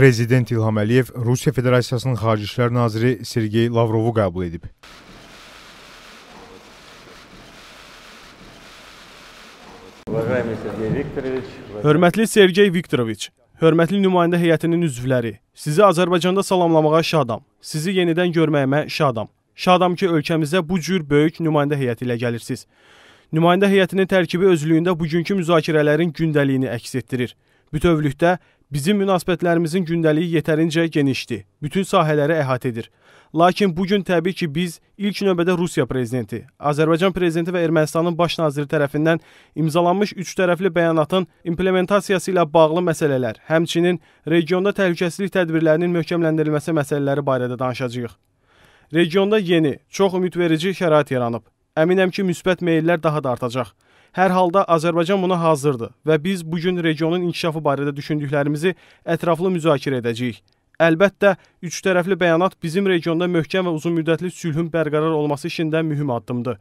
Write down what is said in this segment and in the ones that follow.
Prezident İlham Əliyev Rusiya Federasiyasının Xarici İşlər naziri Sergey Lavrovu qəbul edib. Hörmətli Sergey Viktoroviç, hörmətli nümayəndə heyətinin üzvləri, sizi Azərbaycanda salamlamağa şadam. Sizi yenidən görməyimə şadam. Şadam ki, ölkəmizə bu cür böyük nümayəndə heyəti ilə gəlirsiniz. Nümayəndə heyətinin tərkibi özlüyündə bugünkü müzakirələrin gündəliyini əks etdirir bütövlükdə Bizim münasibətlərimizin gündəliyi yetərincə genişdir, bütün sahələri əhatə edir. Lakin bu gün təbii ki, biz ilk növbədə Rusiya prezidenti, Azərbaycan prezidenti və Ermənistanın baş naziri tərəfindən imzalanmış üçtərəfli bəyanatın implementasiyası ilə bağlı məsələlər, həmçinin regionda təhlükəsizlik tədbirlərinin möhkəmləndirilməsi məsələləri barədə danışacağıq. Regionda yeni, çox ümidverici şərait yaranıb. Əminəm ki, müsbət meyllər daha da artacaq. Hər halda Azərbaycan buna hazırdır və biz bu gün regionun inkişafı barədə düşündüklərimizi ətraflı müzakirə edəcəyik. Əlbəttə, üçtərəfli bəyanat bizim regionda möhkəm və uzunmüddətli sülhün bərqərar olması işində mühüm addımdır.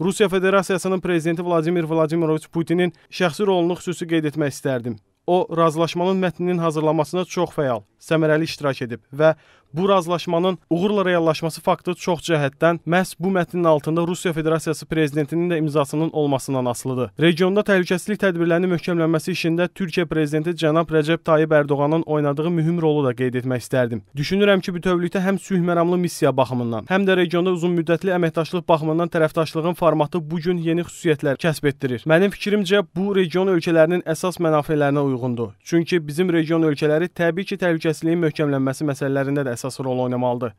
Rusiya Federasiyasının prezidenti Vladimir Vladimiroviç Putinin şəxsi rolunu xüsusi qeyd etmək istərdim. O, razılaşmanın mətninin hazırlanmasına çox fəal, səmərəli iştirak edib və bu razılaşmanın uğurla reallaşması faktı çox cəhətdən məhz bu mətnin altında Rusiya Federasiyası prezidentinin də imzasının olmasından asılıdır. Regionda təhlükəsizlik tədbirlərinin möhkəmlənməsi işində Türkiyə prezidenti cənab Rəcəb Tayyib Ərdoğanın oynadığı mühüm rolu da qeyd etmək istərdim. Düşünürəm ki, bütövlükdə həm sülh məramlı missiya baxımından, həm də regionda uzunmüddətli əməkdaşlıq baxımından tərəfdaşlığın formatı bu gün yeni xüsusiyyətlər kəsb etdirir. Mənim fikrimcə bu region ölkələrinin əsas mənafelərinə uyğundur uyğundur. Çünki bizim region ölkələri təbii ki, təhlükəsizliyin möhkəmlənməsi məsələlərində də əsas rol oynamalıdır.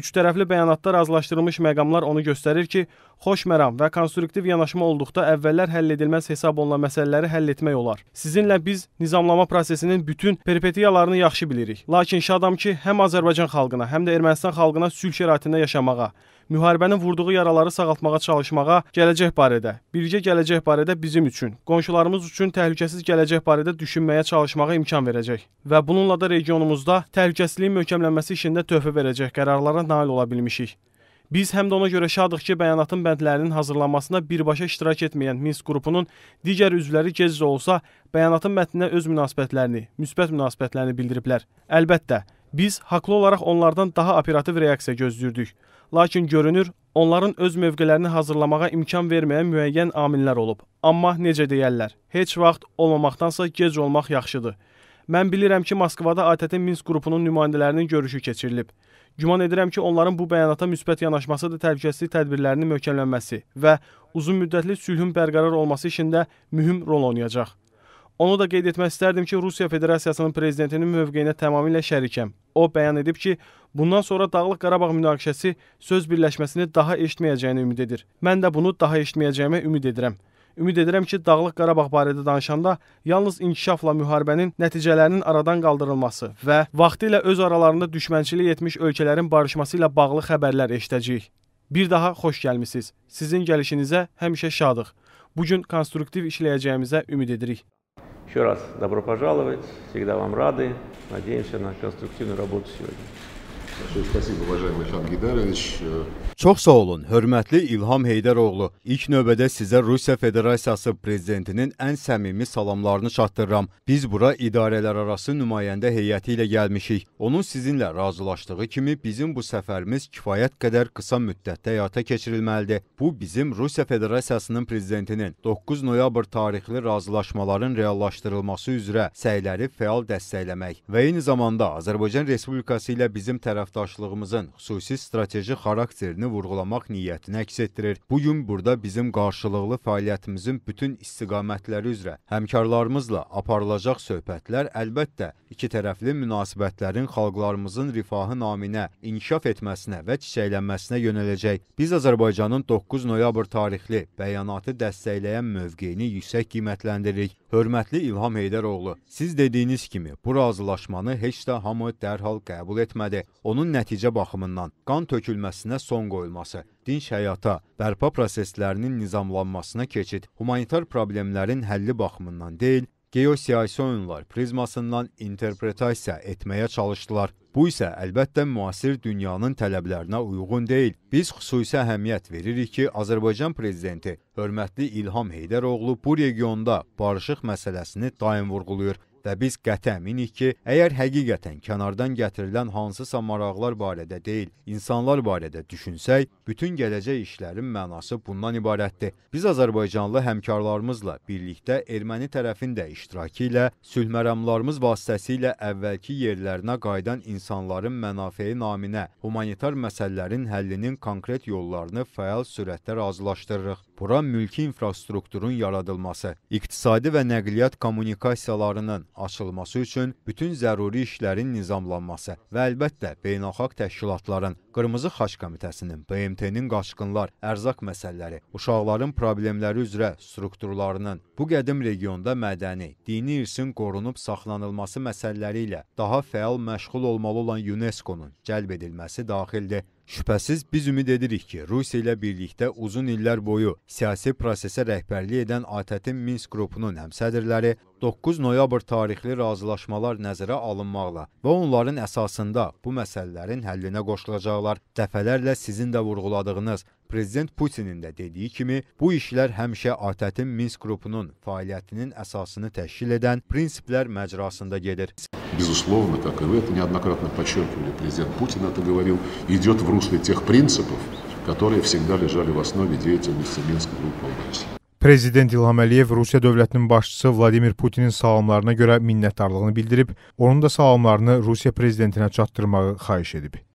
Üç tərəfli bəyanatda razılaşdırılmış məqamlar onu göstərir ki, xoşməram və konstruktiv yanaşma olduqda əvvəllər həll edilməz hesab olunan məsələləri həll etmək olar. Sizinlə biz nizamlama prosesinin bütün peripetiyalarını yaxşı bilirik. Lakin şadam ki, həm Azərbaycan xalqına, həm də Ermənistan xalqına sülh şəraitində yaşamağa müharibənin vurduğu yaraları sağaltmağa çalışmağa, gələcək barədə, birgə gələcək barədə bizim üçün, qonşularımız üçün təhlükəsiz gələcək barədə düşünməyə çalışmağa imkan verəcək və bununla da regionumuzda təhlükəsizliyin möhkəmlənməsi işində töhfə verəcək qərarlara nail ola bilmişik. Biz həm də ona görə şadıq ki, bəyanatın bəndlərinin hazırlanmasına birbaşa iştirak etməyən Minsk qrupunun digər üzvləri gec də olsa, bəyanatın mətninə öz münasibətlərini, müsbət münasibətlərini bildiriblər. Əlbəttə, Biz haqlı olaraq onlardan daha operativ reaksiya gözləyirdik. Lakin görünür, onların öz mövqələrini hazırlamağa imkan verməyən müəyyən amillər olub. Amma necə deyərlər, heç vaxt olmamaqdansa gec olmaq yaxşıdır. Mən bilirəm ki, Moskvada ATƏT-in Minsk qrupunun nümayəndələrinin görüşü keçirilib. Güman edirəm ki, onların bu bəyanata müsbət yanaşması da təhlükəsizlik tədbirlərinin möhkəmlənməsi və uzunmüddətli sülhün bərqərar olması işində mühüm rol oynayacaq. Onu da qeyd etmək istərdim ki, Rusiya Federasiyasının prezidentinin mövqeyinə tamamilə şərikəm. O bəyan edib ki, bundan sonra Dağlıq Qarabağ münaqişəsi söz birləşməsini daha eşitməyəcəyini ümid edir. Mən də bunu daha eşitməyəcəyimə ümid edirəm. Ümid edirəm ki, Dağlıq Qarabağ barədə danışanda yalnız inkişafla müharibənin nəticələrinin aradan qaldırılması və vaxtı ilə öz aralarında düşmənçilik etmiş ölkələrin barışması ilə bağlı xəbərlər eşidəcəyik. Bir daha xoş gəlmisiniz. Sizin gəlişinizə həmişə şadıq. Bu gün konstruktiv işləyəcəyimizə ümid edirik. Еще раз добро пожаловать, всегда вам рады. Надеемся на конструктивную работу сегодня. Большое спасибо, уважаемый Ильхам Гидарович. Çox sağ olun, hörmətli İlham Heydəroğlu. İlk növbədə sizə Rusiya Federasiyası prezidentinin ən səmimi salamlarını çatdırıram. Biz bura idarələrarası nümayəndə heyəti ilə gəlmişik. Onun sizinlə razılaşdığı kimi bizim bu səfərimiz kifayət qədər qısa müddətdə həyata keçirilməlidir. Bu bizim Rusiya Federasiyasının prezidentinin 9 noyabr tarixli razılaşmaların reallaşdırılması üzrə səyləri fəal dəstəkləmək və eyni zamanda Azərbaycan Respublikası ilə bizim tərəfimizdə tərəfdaşlığımızın xüsusi strateji xarakterini vurğulamaq niyyətini əks etdirir. Bu gün burada bizim qarşılıqlı fəaliyyətimizin bütün istiqamətləri üzrə həmkarlarımızla aparılacaq söhbətlər əlbəttə iki tərəfli münasibətlərin xalqlarımızın rifahı naminə, inkişaf etməsinə və çiçəklənməsinə yönələcək. Biz Azərbaycanın 9 noyabr tarixli bəyanatı dəstəkləyən mövqeyini yüksək qiymətləndiririk. Hörmətli İlham Heydəroğlu, siz dediyiniz kimi bu razılaşmanı heç də hamı dərhal qəbul etmədi. Onun nəticə baxımından qan tökülməsinə son qoyulması, dinç həyata, bərpa proseslərinin nizamlanmasına keçid, humanitar problemlərin həlli baxımından deyil, geosiyasi oyunlar prizmasından interpretasiya etməyə çalışdılar. Bu isə əlbəttə müasir dünyanın tələblərinə uyğun deyil. Biz xüsusi əhəmiyyət veririk ki, Azərbaycan prezidenti hörmətli İlham Heydəroğlu bu regionda barışıq məsələsini daim vurğulayır. Və biz qəti əminik ki, əgər həqiqətən kənardan gətirilən hansısa maraqlar barədə deyil, insanlar barədə düşünsək, bütün gələcək işlərin mənası bundan ibarətdir. Biz azərbaycanlı həmkarlarımızla birlikdə erməni tərəfin də iştirakı ilə sülh məramlarımız vasitəsilə əvvəlki yerlərinə qayıdan insanların mənafeyi naminə humanitar məsələlərin həllinin konkret yollarını fəal sürətdə razılaşdırırıq. Bura mülki infrastrukturun yaradılması, iqtisadi və nəqliyyat kommunikasiyalarının açılması üçün bütün zəruri işlərin nizamlanması və əlbəttə beynəlxalq təşkilatların, Qırmızı Xaç Komitəsinin, BMT-nin qaçqınlar, ərzaq məsələləri, uşaqların problemləri üzrə strukturlarının bu qədim regionda mədəni, dini irsin qorunub saxlanılması məsələləri ilə daha fəal məşğul olmalı olan UNESCO-nun cəlb edilməsi daxildir. Şübhəsiz biz ümid edirik ki, Rusiya ilə birlikdə uzun illər boyu siyasi prosesə rəhbərlik edən ATƏT-in Minsk qrupunun həmsədrləri 9 noyabr tarixli razılaşmalar nəzərə alınmaqla və onların əsasında bu məsələlərin həllinə qoşulacaqlar. Dəfələrlə sizin də vurğuladığınız Prezident Putinin də dediyi kimi, bu işlər həmişə ATƏT-in Minsk qrupunun fəaliyyətinin əsasını təşkil edən prinsiplər məcrasında gedir. Безусловно, как и вы это неоднократно подчеркивали, президент Путин это говорил, идет в русле тех принципов, которые всегда лежали в основе деятельности Минской группы ОБСЕ. Prezident İlham Əliyev Rusiya dövlətinin başçısı Vladimir Putinin salamlarına görə minnətdarlığını bildirib, onun da salamlarını Rusiya prezidentinə çatdırmağı xahiş edib.